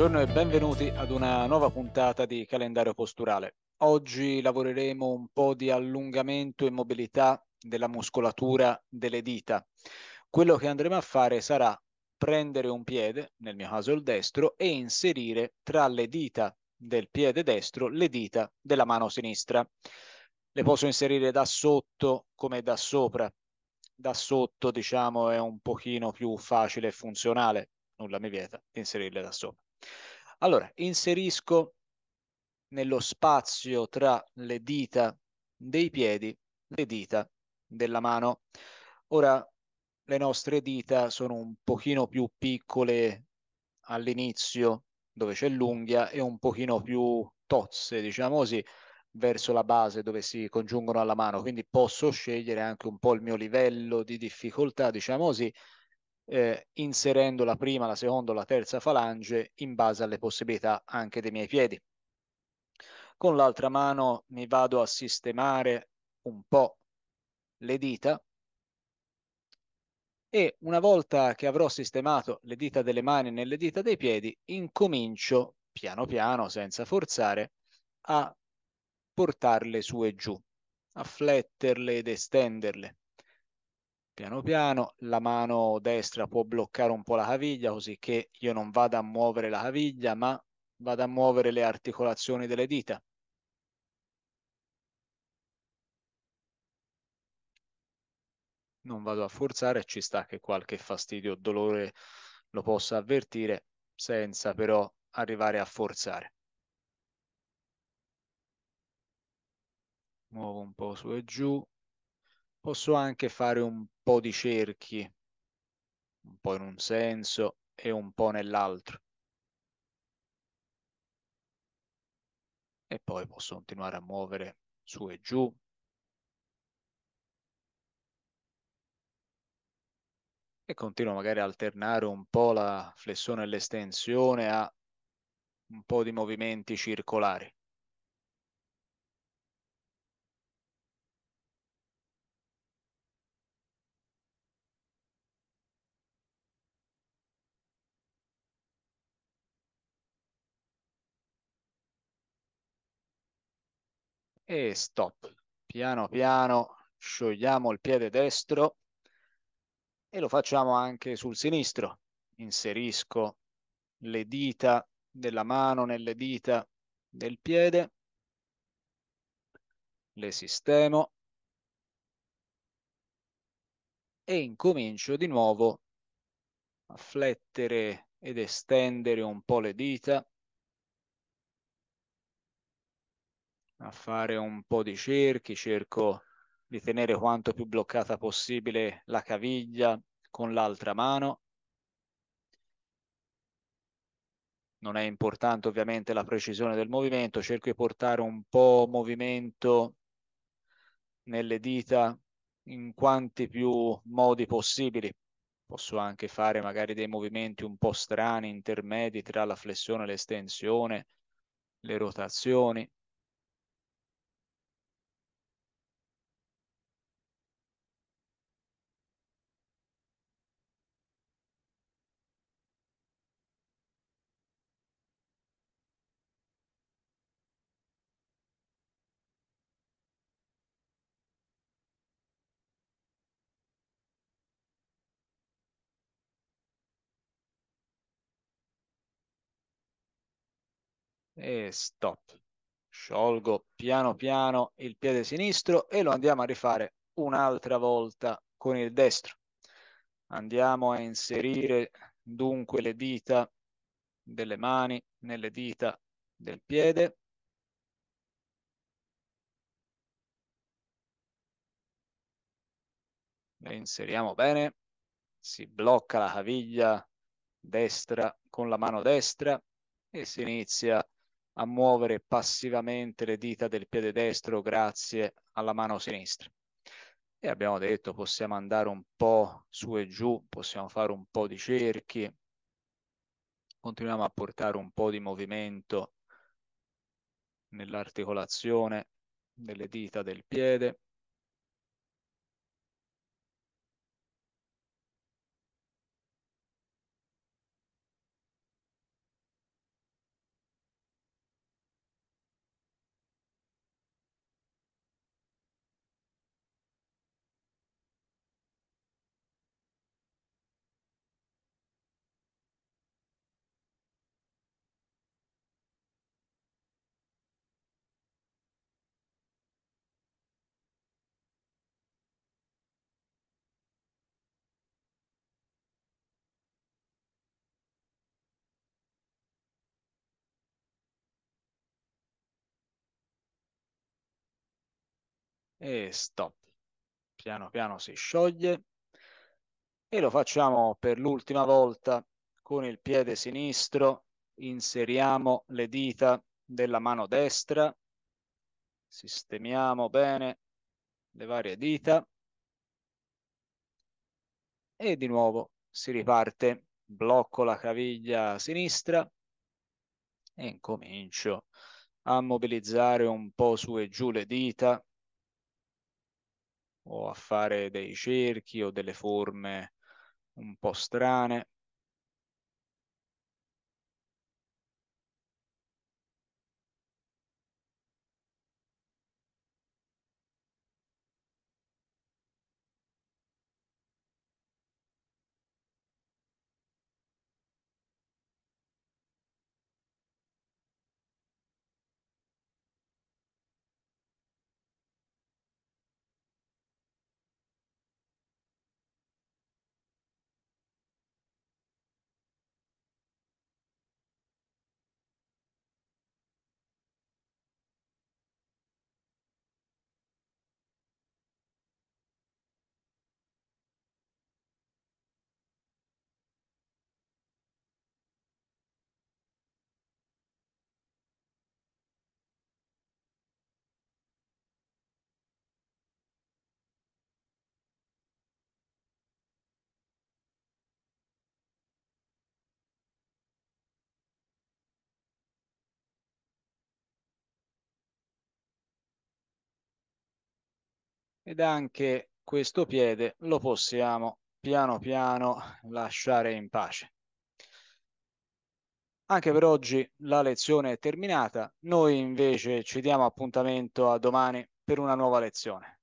Buongiorno e benvenuti ad una nuova puntata di calendario posturale. Oggi lavoreremo un po' di allungamento e mobilità della muscolatura delle dita. Quello che andremo a fare sarà prendere un piede, nel mio caso il destro, e inserire tra le dita del piede destro le dita della mano sinistra. Le posso inserire da sotto come da sopra. Da sotto, diciamo, è un pochino più facile e funzionale, nulla mi vieta di inserirle da sopra. Allora, inserisco nello spazio tra le dita dei piedi le dita della mano. Ora, le nostre dita sono un pochino più piccole all'inizio, dove c'è l'unghia, e un pochino più tozze, diciamo così, verso la base dove si congiungono alla mano, quindi posso scegliere anche un po' il mio livello di difficoltà, diciamo così, eh, inserendo la prima, la seconda o la terza falange in base alle possibilità anche dei miei piedi. Con l'altra mano mi vado a sistemare un po' le dita e una volta che avrò sistemato le dita delle mani nelle dita dei piedi, incomincio piano piano, senza forzare, a portarle su e giù, a fletterle ed estenderle piano piano, la mano destra può bloccare un po' la caviglia così che io non vada a muovere la caviglia ma vada a muovere le articolazioni delle dita. Non vado a forzare, ci sta che qualche fastidio o dolore lo possa avvertire senza però arrivare a forzare. Muovo un po' su e giù, posso anche fare un po' di cerchi, un po' in un senso e un po' nell'altro. E poi posso continuare a muovere su e giù. E continuo magari a alternare un po' la flessione e l'estensione a un po' di movimenti circolari. e stop. Piano piano sciogliamo il piede destro e lo facciamo anche sul sinistro. Inserisco le dita della mano nelle dita del piede, le sistemo e incomincio di nuovo a flettere ed estendere un po' le dita a fare un po' di cerchi, cerco di tenere quanto più bloccata possibile la caviglia con l'altra mano. Non è importante ovviamente la precisione del movimento, cerco di portare un po' movimento nelle dita in quanti più modi possibili. Posso anche fare magari dei movimenti un po' strani, intermedi tra la flessione e l'estensione, le rotazioni. e stop. Sciolgo piano piano il piede sinistro e lo andiamo a rifare un'altra volta con il destro. Andiamo a inserire dunque le dita delle mani nelle dita del piede. Le inseriamo bene, si blocca la caviglia destra con la mano destra e si inizia a a muovere passivamente le dita del piede destro grazie alla mano sinistra. E abbiamo detto possiamo andare un po' su e giù, possiamo fare un po' di cerchi, continuiamo a portare un po' di movimento nell'articolazione delle dita del piede. e stop. Piano piano si scioglie e lo facciamo per l'ultima volta con il piede sinistro, inseriamo le dita della mano destra, sistemiamo bene le varie dita e di nuovo si riparte, blocco la caviglia sinistra e incomincio a mobilizzare un po' su e giù le dita, o a fare dei cerchi o delle forme un po' strane. ed anche questo piede lo possiamo piano piano lasciare in pace. Anche per oggi la lezione è terminata, noi invece ci diamo appuntamento a domani per una nuova lezione.